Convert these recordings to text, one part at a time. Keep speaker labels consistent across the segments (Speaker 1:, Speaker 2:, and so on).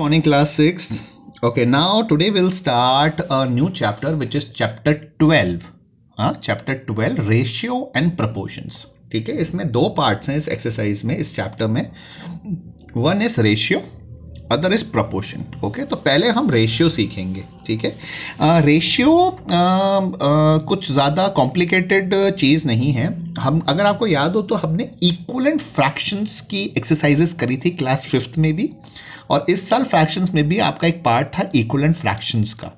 Speaker 1: morning class 6 okay now today we'll start a new chapter which is chapter 12 हाँ chapter 12 ratio and proportions ठीक है इसमें दो parts हैं इस एक्सरसाइज में इस चैप्टर में one is ratio other is proportion okay तो पहले हम रेशियो सीखेंगे ठीक है रेशियो कुछ ज़्यादा कॉम्प्लिकेटेड चीज़ नहीं है हम अगर आपको याद हो तो हमने इक्वलेंट फ्रैक्शंस की एक्सरसाइजेस करी थी क्लास फिफ्थ में भी uh, और इस साल फ्रैक्शंस में भी आपका एक पार्ट था इक्वलेंट फ्रैक्शंस का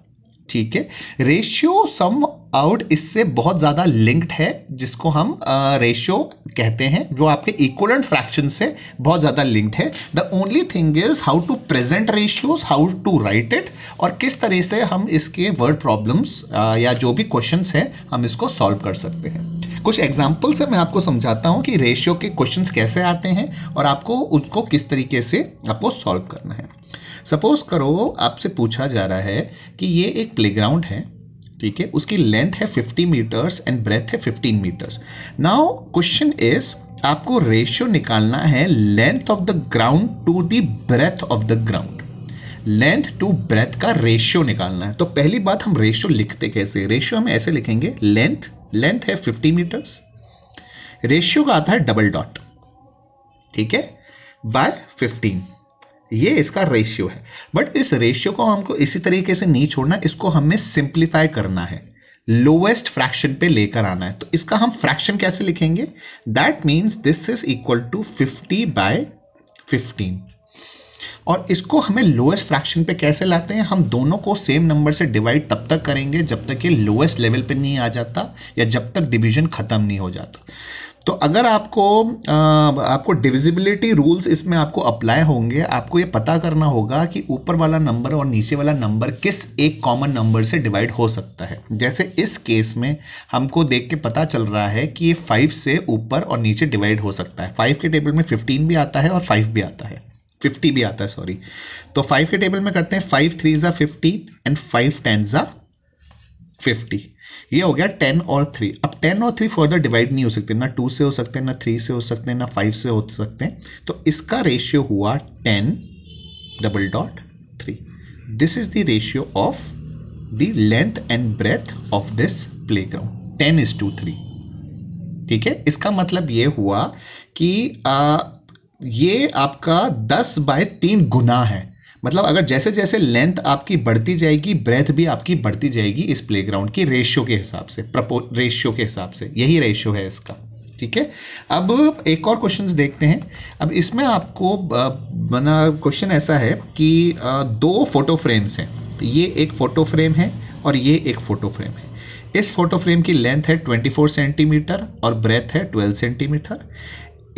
Speaker 1: ठीक है रेशियो सम आउट इससे बहुत ज़्यादा लिंक्ड है जिसको हम रेशियो uh, कहते हैं जो आपके इक्वलेंट फ्रैक्शन से बहुत ज़्यादा लिंक्ड है the only thing is how to present ratios how to write it और किस तरह से हम इसके वर्ड प्रॉब्लम्स uh, या जो भी क्वेश्चन हैं हम इसको सॉल्व कर सकते हैं कुछ एग्जाम्पल से मैं आपको समझाता हूँ कि रेशियो के क्वेश्चन कैसे आते हैं और आपको उसको किस तरीके से आपको सॉल्व करना है सपोज करो आपसे पूछा जा रहा है कि ये एक प्लेग्राउंड है ठीक है उसकी लेंथ है 50 मीटर्स एंड ब्रेथ है 15 मीटर्स नाउ क्वेश्चन इज आपको रेशियो निकालना है length of the ground to the breadth of the ground length to breadth का रेशियो निकालना है तो पहली बात हम रेशियो लिखते कैसे रेशियो हम ऐसे लिखेंगे लेंथ लेंथ है 50 मीटर्स रेशियो का आता है डबल डॉट ठीक है बाय 15 ये इसका रेशियो है बट इस रेशियो को हमको इसी तरीके से नहीं छोड़ना इसको हमें सिंप्लीफाई करना है लोवेस्ट फ्रैक्शन पे लेकर आना है तो इसका हम फ्रैक्शन कैसे लिखेंगे that means this is equal to fifty by fifteen और इसको हमें लोएस्ट फ्रैक्शन पे कैसे लाते हैं हम दोनों को सेम नंबर से डिवाइड तब तक करेंगे जब तक ये लोएस्ट लेवल पे नहीं आ जाता या जब तक डिवीजन खत्म नहीं हो जाता तो अगर आपको आपको डिविजिबिलिटी रूल्स इसमें आपको अप्लाई होंगे आपको ये पता करना होगा कि ऊपर वाला नंबर और नीचे वाला नंबर किस एक कॉमन नंबर से डिवाइड हो सकता है जैसे इस केस में हमको देख के पता चल रहा है कि ये फाइव से ऊपर और नीचे डिवाइड हो सकता है फाइव के टेबल में फिफ्टीन भी आता है और फाइव भी आता है फिफ्टी भी आता है सॉरी तो फाइव के टेबल में करते हैं फाइव थ्री ज़ा फिफ्टीन एंड फाइव टेन ज़ा फिफ्टी ये हो गया टेन और थ्री अब टेन और थ्री फर्दर डिवाइड नहीं हो सकते ना टू से हो सकते हैं ना थ्री से हो सकते हैं ना फाइव से हो सकते हैं तो इसका रेशियो हुआ ten double dot three this is the ratio of the length and breadth of this playground ten is to three ठीक है इसका मतलब ये हुआ कि आ, ये आपका दस बाय तीन गुना है मतलब अगर जैसे जैसे लेंथ आपकी बढ़ती जाएगी ब्रेथ भी आपकी बढ़ती जाएगी इस प्लेग्राउंड की रेशियो के हिसाब से प्रपो रेशियो के हिसाब से यही रेशियो है इसका ठीक है अब एक और क्वेश्चन देखते हैं अब इसमें आपको बना क्वेश्चन ऐसा है कि दो फोटो फ्रेम्स हैं ये एक फ़ोटो फ्रेम है और ये एक फ़ोटो फ्रेम है इस फोटो फ्रेम की लेंथ है 24 सेंटीमीटर और ब्रेथ है 12 सेंटीमीटर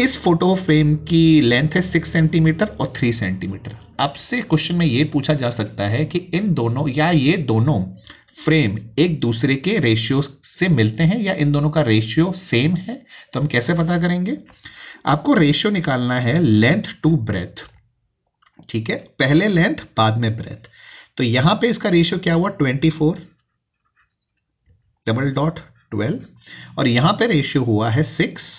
Speaker 1: इस फोटो फ्रेम की लेंथ है सिक्स सेंटीमीटर और थ्री सेंटीमीटर आपसे क्वेश्चन में ये पूछा जा सकता है कि इन दोनों या ये दोनों फ्रेम एक दूसरे के रेशियो से मिलते हैं या इन दोनों का रेशियो सेम है तो हम कैसे पता करेंगे आपको रेशियो निकालना है लेंथ टू ब्रेथ ठीक है पहले लेंथ बाद में ब्रेथ तो यहां पे इसका रेशियो क्या हुआ twenty four double dot twelve और यहां पे रेशियो हुआ है सिक्स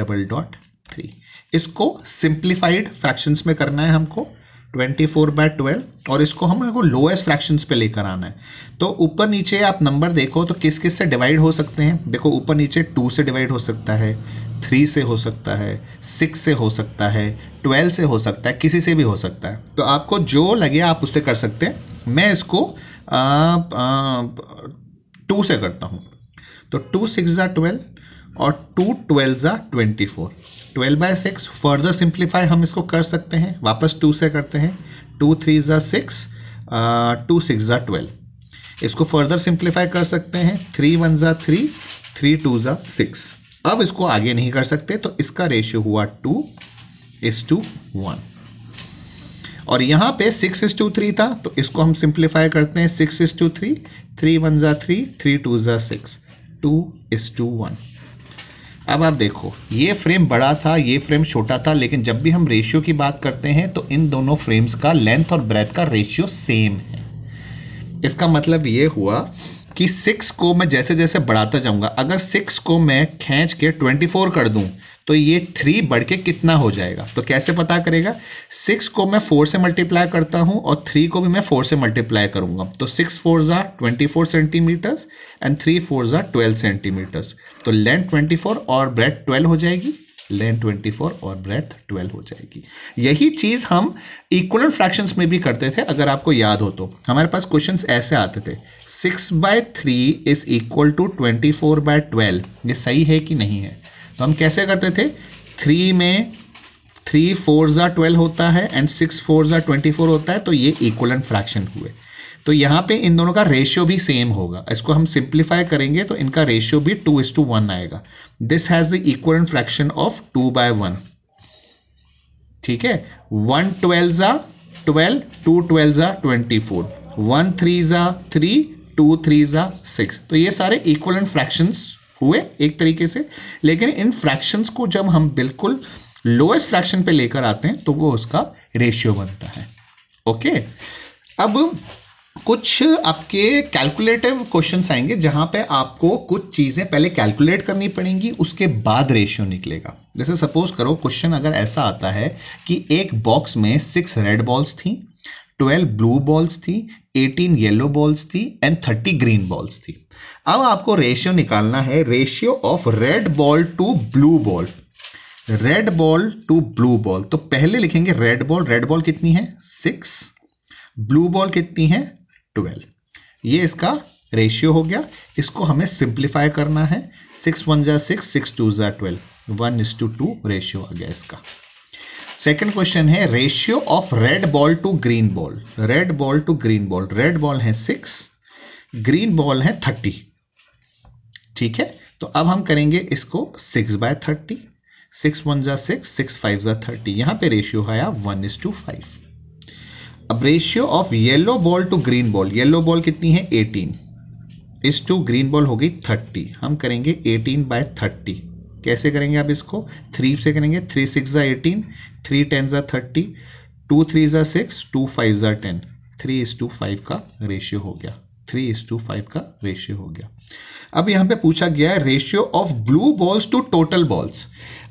Speaker 1: डबल डॉट थ्री इसको सिंप्लीफाइड फ्रैक्शन में करना है हमको 24 बाय ट्वेल्व और इसको हमको लोएस्ट फ्रैक्शंस पे लेकर आना है तो ऊपर नीचे आप नंबर देखो तो किस किस से डिवाइड हो सकते हैं देखो ऊपर नीचे 2 से डिवाइड हो सकता है 3 से हो सकता है 6 से हो सकता है 12 से हो सकता है किसी से भी हो सकता है तो आपको जो लगे आप उससे कर सकते हैं मैं इसको टू से करता हूँ तो टू सिक्स ज़ा ट्वेल्व और टू ट्वेल्व ज़ा twenty four twelve by six further simplify हम इसको कर सकते हैं वापस टू से करते हैं टू थ्री ज़ा सिक्स टू सिक्स ज़ा ट्वेल्व इसको फर्दर सिंप्लीफाई कर सकते हैं थ्री वन ज़ा थ्री थ्री टू ज़ा सिक्स अब इसको आगे नहीं कर सकते तो इसका रेशियो हुआ टू इस टू वन और यहाँ पे सिक्स इस टू थ्री था तो इसको हम सिंप्लीफाई करते हैं six is to three three one ज़ा थ्री थ्री टू ज़ा six two is to one अब आप देखो ये फ्रेम बड़ा था ये फ्रेम छोटा था लेकिन जब भी हम रेशियो की बात करते हैं तो इन दोनों फ्रेम्स का लेंथ और ब्रेथ का रेशियो सेम है इसका मतलब ये हुआ कि सिक्स को मैं जैसे जैसे बढ़ाता जाऊंगा अगर सिक्स को मैं खींच के ट्वेंटी फोर कर दूँ तो ये थ्री बढ़ के कितना हो जाएगा तो कैसे पता करेगा सिक्स को मैं फोर से मल्टीप्लाई करता हूँ और थ्री को भी मैं फोर से मल्टीप्लाई करूंगा तो सिक्स फोर ज़ा twenty four centimeters and three four ज़ा ट्वेल्व सेंटीमीटर्स तो लेंथ ट्वेंटी फोर और ब्रेथ ट्वेल्व हो जाएगी लेंथ ट्वेंटी फोर और ब्रेथ ट्वेल्व हो जाएगी यही चीज़ हम इक्वल फ्रैक्शंस में भी करते थे अगर आपको याद हो तो हमारे पास क्वेश्चन ऐसे आते थे six by three is equal to twenty four by twelve ये सही है कि नहीं है तो हम कैसे करते थे थ्री में थ्री फोर ज़ा ट्वेल्व होता है एंड सिक्स फोर ज़ा ट्वेंटी फोर होता है तो ये इक्वलन फ्रैक्शन हुए तो यहाँ पे इन दोनों का रेशियो भी सेम होगा इसको हम सिंप्लीफाई करेंगे तो इनका रेशियो भी टू इज टू वन आएगा this has the and fraction of two by one ठीक है वन ट्वेल्व ज़ा ट्वेल्व टू ट्वेल्व ज़ा ट्वेंटी फोर वन थ्री ज़ा थ्री टू थ्री ज़ा सिक्स तो ये सारे एंड फ्रैक्शंस हुए एक तरीके से लेकिन इन फ्रैक्शंस को जब हम बिल्कुल लोएस्ट फ्रैक्शन पे लेकर आते हैं तो वो उसका रेशियो बनता है ओके अब कुछ आपके कैलकुलेटिव क्वेश्चंस आएंगे जहां पे आपको कुछ चीज़ें पहले कैलकुलेट करनी पड़ेंगी उसके बाद रेशियो निकलेगा जैसे सपोज करो क्वेश्चन अगर ऐसा आता है कि एक बॉक्स में सिक्स रेड बॉल्स थी 12 ब्लू बॉल्स थी एटीन येलो बॉल्स थी एंड थर्टी ग्रीन बॉल्स थी अब आपको रेशियो निकालना है ratio of red ball to blue ball red ball to blue ball तो पहले लिखेंगे रेड बॉल रेड बॉल कितनी है सिक्स ब्लू बॉल कितनी है ट्वेल्व ये इसका रेशियो हो गया इसको हमें सिंप्लीफाई करना है सिक्स वन जै सिक्स सिक्स टू जै twelve one is to two ratio आ गया इसका सेकेंड क्वेश्चन है ratio of red ball to green ball red ball to green ball red ball है सिक्स ग्रीन बॉल है थर्टी ठीक है तो अब हम करेंगे इसको six by thirty six one ज़ा सिक्स सिक्स फाइव ज़ा थर्टी यहां पे रेशियो आया वन इज टू फाइव अब ratio of yellow ball to green ball yellow ball कितनी है eighteen is to green ball होगी थर्टी हम करेंगे एटीन बाय थर्टी कैसे करेंगे आप इसको थ्री से करेंगे थ्री सिक्स ज़ा एटीन थ्री टेन ज़ा थर्टी टू थ्री ज़ा सिक्स टू फाइव ज़ा ten three is to five का रेशियो हो गया थ्री इज टू फाइव का रेशियो हो गया अब यहाँ पे पूछा गया है ratio of blue balls to total balls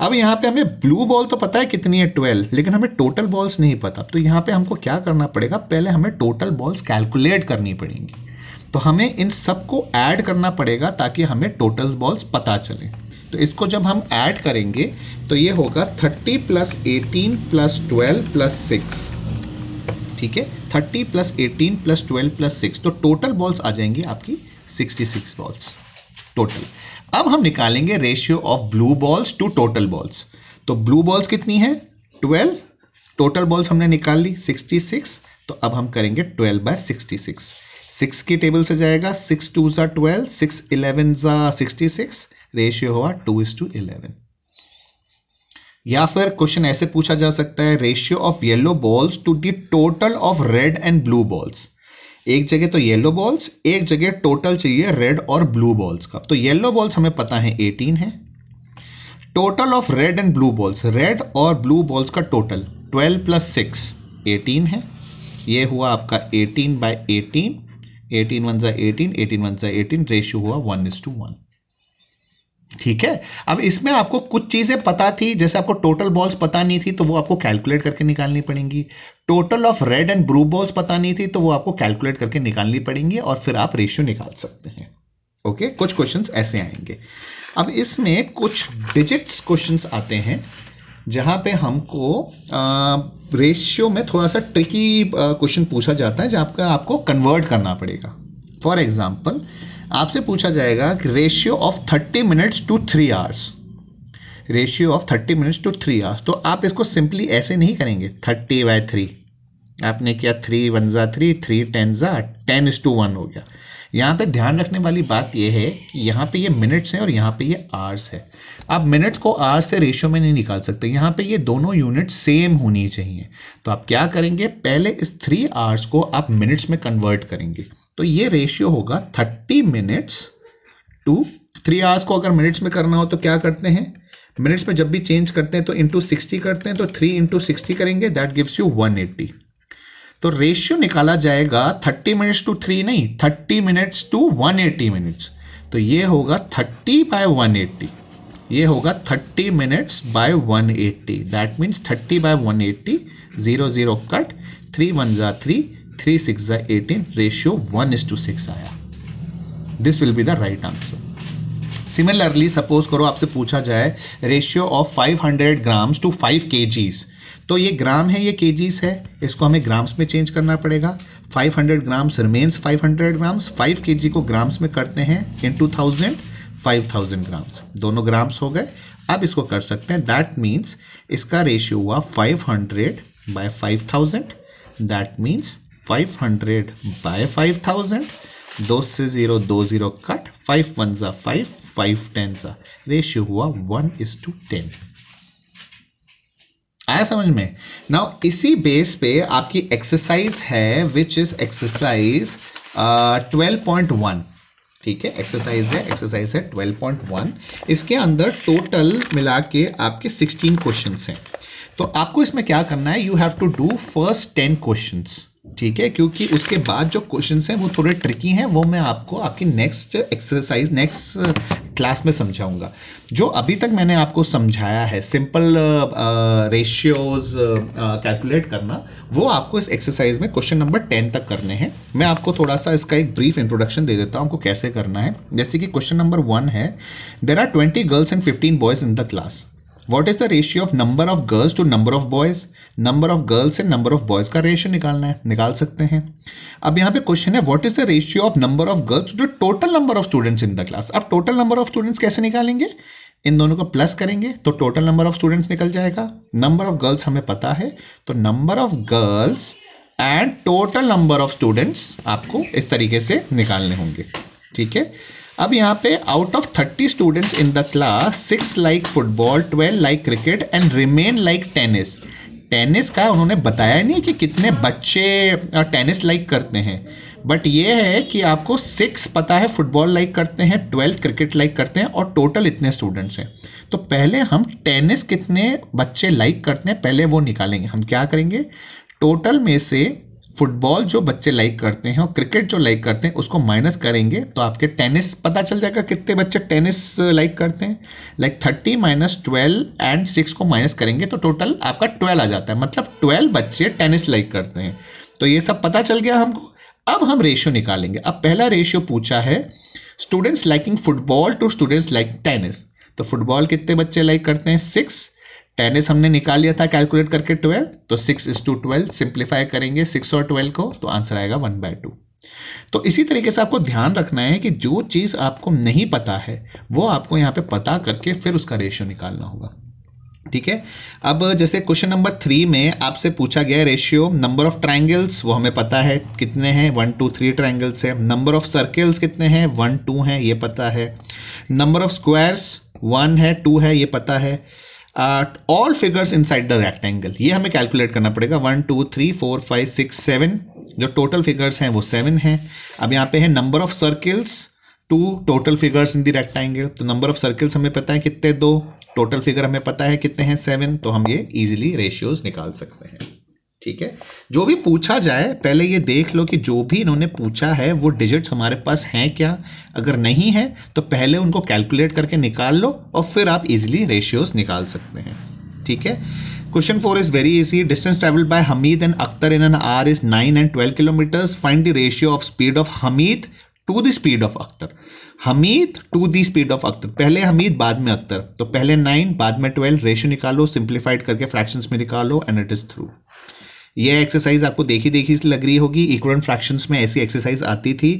Speaker 1: अब यहाँ पे हमें ब्लू बॉल तो पता है कितनी है ट्वेल्व लेकिन हमें टोटल बॉल्स नहीं पता तो यहाँ पे हमको क्या करना पड़ेगा पहले हमें टोटल बॉल्स कैलकुलेट करनी पड़ेंगी तो हमें इन सबको ऐड करना पड़ेगा ताकि हमें टोटल बॉल्स पता चले तो इसको जब हम ऐड करेंगे तो ये होगा 30 plus eighteen plus twelve plus six ठीक है 30 plus eighteen plus twelve plus six तो टोटल बॉल्स आ जाएंगे आपकी 66 बॉल्स टोटल अब हम निकालेंगे ratio of blue balls to total balls तो ब्लू बॉल्स कितनी है 12 टोटल बॉल्स हमने निकाल ली 66 तो अब हम करेंगे 12 बाय 66 सिक्स की टेबल से जाएगा सिक्स टू ज़ा ट्वेल्व सिक्स इलेवन ज़ा सिक्सटी सिक्स रेशियो हुआ टू इज़ टू इलेवन या फिर क्वेश्चन ऐसे पूछा जा सकता है ratio of yellow balls to the total of red and blue balls एक जगह तो येलो बॉल्स एक जगह टोटल चाहिए रेड और ब्लू बॉल्स का तो येलो बॉल्स हमें पता है 18 है total of red and blue balls red और ब्लू बॉल्स का टोटल 12 प्लस सिक्स एटीन है ये हुआ आपका 18 बाई एटीन एटीन वन ज़ा एटीन एटीन वन ज़ा एटीन रेशियो हुआ वन इज टू वन ठीक है अब इसमें आपको कुछ चीज़ें पता थी जैसे आपको टोटल बॉल्स पता नहीं थी तो वो आपको कैलकुलेट करके निकालनी पड़ेंगी total of red and blue balls पता नहीं थी तो वो आपको कैलकुलेट करके निकालनी पड़ेंगी और फिर आप रेशियो निकाल सकते हैं ओके कुछ क्वेश्चन ऐसे आएंगे अब इसमें कुछ डिजिट्स क्वेश्चन आते हैं जहां पे हमको आ, रेशियो में थोड़ा सा ट्रिकी क्वेश्चन पूछा जाता है जहाँ आपका आपको कन्वर्ट करना पड़ेगा फॉर एग्जाम्पल आपसे पूछा जाएगा कि ratio of thirty minutes to three hours ratio of thirty minutes to three hours तो आप इसको सिंपली ऐसे नहीं करेंगे थर्टी बाय थ्री आपने किया थ्री वन ज़ा थ्री थ्री टेन ज़ा टेन इज टू वन हो गया यहाँ पे ध्यान रखने वाली बात यह है कि यहाँ पे ये मिनट्स हैं और यहाँ पे ये आर्स है आप मिनट्स को आर्स से रेशियो में नहीं निकाल सकते यहाँ पे ये दोनों यूनिट सेम होनी चाहिए तो आप क्या करेंगे पहले इस थ्री आर्स को आप मिनट्स में कन्वर्ट करेंगे तो ये रेशियो होगा thirty minutes to three hours को अगर मिनट्स में करना हो तो क्या करते हैं मिनट्स में जब भी चेंज करते हैं तो इंटू सिक्सटी करते हैं तो थ्री इंटू सिक्सटी करेंगे that gives you one eighty तो रेशियो निकाला जाएगा 30 मिनट्स टू थ्री नहीं 30 मिनट्स टू 180 मिनट्स तो ये होगा 30 बाय 180 ये होगा 30 minutes by 180 that means thirty by eighty zero zero cut three one ज़ा थ्री थ्री सिक्स ज़ा eighteen ratio one is to six आया this will be the right answer similarly suppose करो आपसे पूछा जाए रेशियो ऑफ 500 ग्राम्स टू 5 के तो ये ग्राम है ये के है इसको हमें ग्राम्स में चेंज करना पड़ेगा 500 ग्राम्स रिमेन्स 500 ग्राम्स फाइव के को ग्राम्स में करते हैं in two thousand five thousand grams दोनों ग्राम्स हो गए अब इसको कर सकते हैं दैट मीन्स इसका रेशियो हुआ 500 hundred by five thousand that means five hundred by five thousand दो से ज़ीरो दो ज़ीरो कट फाइव वन ज़ा फाइव फाइव टेन सा रेशियो हुआ वन इज टू टेन आया समझ में नाउ इसी बेस पे आपकी एक्सरसाइज है which is exercise twelve point one ठीक है एक्सरसाइज है एक्सरसाइज है ट्वेल्व पॉइंट वन इसके अंदर टोटल मिला के आपके सिक्सटीन क्वेश्चन हैं तो आपको इसमें क्या करना है you have to do first ten question ठीक है क्योंकि उसके बाद जो क्वेश्चंस हैं वो थोड़े ट्रिकी हैं वो मैं आपको आपकी नेक्स्ट एक्सरसाइज नेक्स्ट क्लास में समझाऊंगा जो अभी तक मैंने आपको समझाया है सिंपल रेशियोज कैलकुलेट करना वो आपको इस एक्सरसाइज में क्वेश्चन नंबर टेन तक करने हैं मैं आपको थोड़ा सा इसका एक ब्रीफ इंट्रोडक्शन दे देता हूँ आपको कैसे करना है जैसे कि क्वेश्चन नंबर वन है there are twenty girls and fifteen boys in the class what is the ratio of number of girls to number of boys number of girls and number of boys का ratio निकालना है निकाल सकते हैं अब यहाँ पे क्वेश्चन है what is the ratio of number of girls to total number of students in the class अब टोटल नंबर ऑफ स्टूडेंट्स कैसे निकालेंगे इन दोनों को प्लस करेंगे तो टोटल नंबर ऑफ स्टूडेंट्स निकल जाएगा नंबर ऑफ गर्ल्स हमें पता है तो number of girls and total number of students आपको इस तरीके से निकालने होंगे ठीक है अब यहाँ पे out of thirty students in the class six like football twelve like cricket and remain like tennis tennis का उन्होंने बताया नहीं कि कितने बच्चे टेनिस लाइक करते हैं बट ये है कि आपको सिक्स पता है फुटबॉल लाइक करते हैं ट्वेल्थ क्रिकेट लाइक करते हैं और टोटल इतने स्टूडेंट्स हैं तो पहले हम टेनिस कितने बच्चे लाइक करते हैं पहले वो निकालेंगे हम क्या करेंगे टोटल में से फुटबॉल जो बच्चे लाइक करते हैं और क्रिकेट जो लाइक करते हैं उसको माइनस करेंगे तो आपके टेनिस पता चल जाएगा कितने बच्चे टेनिस लाइक करते हैं like thirty minus twelve and six को माइनस करेंगे तो टोटल आपका ट्वेल्व आ जाता है मतलब ट्वेल्व बच्चे टेनिस लाइक करते हैं तो ये सब पता चल गया हमको अब हम रेशियो निकालेंगे अब पहला रेशियो पूछा है students liking football to students like tennis तो फुटबॉल कितने बच्चे लाइक करते हैं सिक्स टेनिस हमने निकाल लिया था कैलकुलेट करके ट्वेल्व तो six is to twelve simplify करेंगे सिक्स और ट्वेल्व को तो आंसर आएगा वन बाय टू तो इसी तरीके से आपको ध्यान रखना है कि जो चीज़ आपको नहीं पता है वो आपको यहाँ पे पता करके फिर उसका रेशियो निकालना होगा ठीक है अब जैसे क्वेश्चन नंबर थ्री में आपसे पूछा गया रेशियो नंबर ऑफ ट्राइंगल्स वो हमें पता है कितने हैं वन टू थ्री ट्राइंगल्स है नंबर ऑफ सर्कल्स कितने हैं वन टू हैं ये पता है नंबर ऑफ स्क्वायर्स वन है टू है ये पता है all figures inside the rectangle ये हमें कैलकुलेट करना पड़ेगा one two three four five six seven जो टोटल फिगर्स हैं वो सेवन हैं अब यहाँ पे है number of circles to total figures in the rectangle तो नंबर ऑफ सर्किल्स हमें पता है कितने दो टोटल फिगर हमें पता है कितने हैं सेवन तो हम ये ईजिली रेशियोज निकाल सकते हैं ठीक है जो भी पूछा जाए पहले ये देख लो कि जो भी इन्होंने पूछा है वो डिजिट्स हमारे पास हैं क्या अगर नहीं है तो पहले उनको कैलकुलेट करके निकाल लो और फिर आप इजिली रेशियोज निकाल सकते हैं ठीक है question four is very easy distance travelled by Hamid and Akhtar in an hour is nine and twelve kilometers find the ratio of speed of Hamid to the speed of Akhtar Hamid to the speed of Akhtar पहले हमीद बाद में अख्तर तो पहले nine बाद में twelve ratio निकालो simplified करके fraction में निकालो एंड इट इज थ्रू यह एक्सरसाइज आपको देखी देखी लग रही होगी इक्वल फ्रैक्शंस में ऐसी एक्सरसाइज आती थी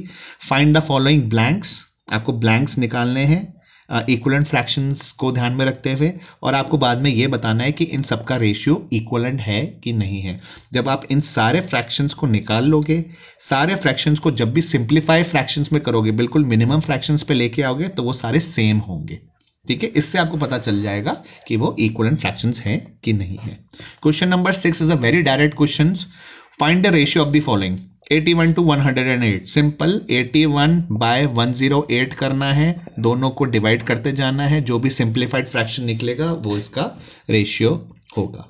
Speaker 1: फाइंड द फॉलोइंग ब्लैंक्स आपको ब्लैंक्स निकालने हैं इक्वलेंट फ्रैक्शंस को ध्यान में रखते हुए और आपको बाद में ये बताना है कि इन सब का रेशियो इक्वल है कि नहीं है जब आप इन सारे फ्रैक्शंस को निकाल लोगे सारे फ्रैक्शंस को जब भी सिंप्लीफाई फ्रैक्शंस में करोगे बिल्कुल मिनिमम फ्रैक्शंस पे लेके आओगे तो वो सारे सेम होंगे ठीक है इससे आपको पता चल जाएगा कि वो इक्वलेंट फ्रैक्शन हैं कि नहीं है question number six is a very direct question find the ratio of the following 81 to 108 simple 81 by 108 करना है दोनों को डिवाइड करते जाना है जो भी सिंप्लीफाइड फ्रैक्शन निकलेगा वो इसका रेशियो होगा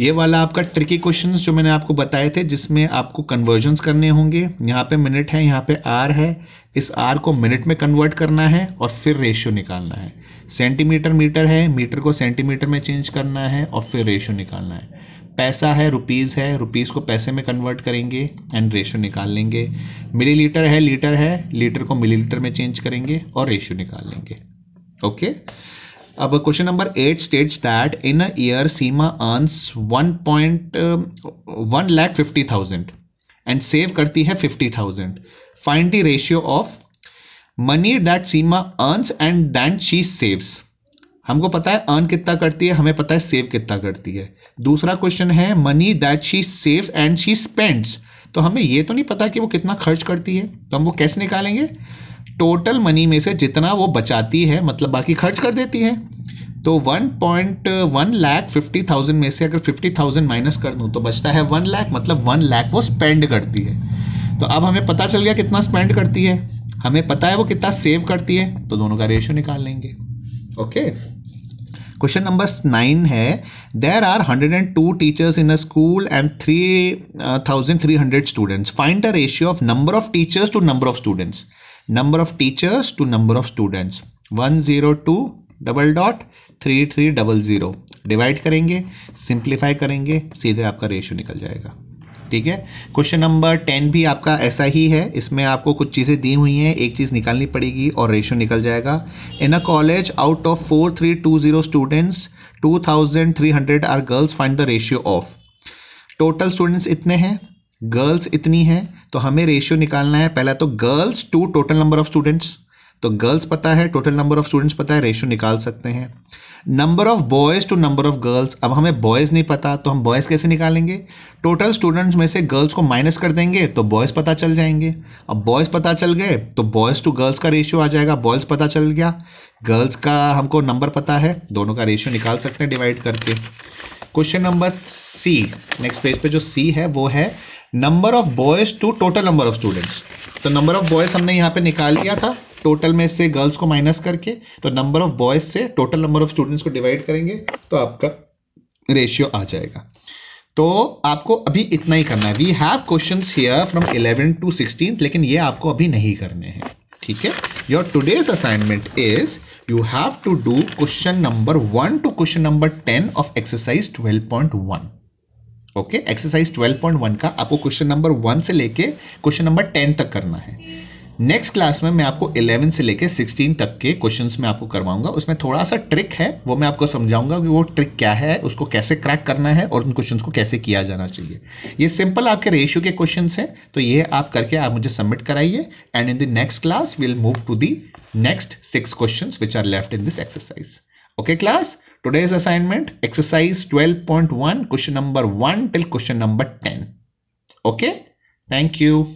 Speaker 1: ये वाला आपका ट्रिकी क्वेश्चन जो मैंने आपको बताए थे जिसमें आपको कन्वर्जन्स करने होंगे यहाँ पे मिनट है यहाँ पे आर है इस आर को मिनट में कन्वर्ट करना है और फिर रेशियो निकालना है सेंटीमीटर मीटर है मीटर को सेंटीमीटर में चेंज करना है और फिर रेशो निकालना है पैसा है रुपीज़ है रुपीज़ को पैसे में कन्वर्ट करेंगे एंड रेशो निकाल लेंगे मिलीलीटर है लीटर है लीटर को मिलीलीटर में चेंज करेंगे और रेशो निकाल लेंगे ओके अब question number eight states that in a year Seema earns one point one lakh fifty thousand and save करती है fifty thousand find the ratio of money that Seema earns and than she saves हमको पता है earn कितना करती है हमें पता है सेव कितना करती है दूसरा क्वेश्चन है money that she saves and she spends तो हमें यह तो नहीं पता कि वो कितना खर्च करती है तो हम वो कैसे निकालेंगे टोटल मनी में से जितना वो बचाती है मतलब बाकी खर्च कर देती है तो 1.1 point one lakh fifty thousand में से अगर 50,000 माइनस कर दूं तो बचता है 1 लाख मतलब 1 लाख वो स्पेंड करती है तो अब हमें पता चल गया कितना स्पेंड करती है हमें पता है वो कितना सेव करती है तो दोनों का रेशियो निकाल लेंगे ओके क्वेश्चन नंबर नाइन है there are hundred and two teachers in a school and three thousand three hundred students find the ratio of number of teachers to number of students number of teachers to number of students one zero two double dot three three double zero divide करेंगे simplify करेंगे सीधे आपका ratio निकल जाएगा ठीक है question number ten भी आपका ऐसा ही है इसमें आपको कुछ चीज़ें दी हुई हैं एक चीज़ निकालनी पड़ेगी और रेशो निकल जाएगा in a college out of four three two zero students two thousand three hundred are girls find the ratio of total students इतने हैं गर्ल्स इतनी हैं तो हमें रेशियो निकालना है पहला तो girls to total number of students तो गर्ल्स पता है टोटल नंबर ऑफ स्टूडेंट्स पता है रेशियो निकाल सकते हैं number of boys to number of girls अब हमें बॉयज़ नहीं पता तो हम बॉयज़ कैसे निकालेंगे टोटल स्टूडेंट्स में से गर्ल्स को माइनस कर देंगे तो बॉयज़ पता चल जाएंगे अब बॉयज़ पता चल गए तो बॉयज़ टू गर्ल्स का रेशियो आ जाएगा बॉयज़ पता चल गया गर्ल्स का हमको नंबर पता है दोनों का रेशियो निकाल सकते हैं डिवाइड करके question number C next page पे जो सी है वो है number of boys to total number of students तो नंबर ऑफ बॉयज़ हमने यहाँ पे निकाल लिया था टोटल में से गर्ल्स को माइनस करके तो नंबर ऑफ बॉयज से टोटल नंबर ऑफ स्टूडेंट्स को डिवाइड करेंगे तो आपका रेशियो आ जाएगा तो आपको अभी इतना ही करना है we have question here from eleven to sixteen लेकिन ये आपको अभी नहीं करने हैं ठीक है your today's assignment is you have to do question number one to question number ten of exercise twelve point one okay exercise twelve point one का आपको क्वेश्चन नंबर वन से लेके क्वेश्चन नंबर टेन तक करना है next class में मैं आपको 11 से लेकर 16 तक के क्वेश्चंस में आपको करवाऊंगा उसमें थोड़ा सा ट्रिक है वो मैं आपको समझाऊंगा कि वो ट्रिक क्या है उसको कैसे क्रैक करना है और उन क्वेश्चंस को कैसे किया जाना चाहिए ये सिंपल आपके रेशियो के क्वेश्चन हैं तो ये आप करके आप मुझे सबमिट कराइए and in the next class will move to the next six question which are left in this exercise okay class today's assignment exercise twelve question number one till question number ten okay thank you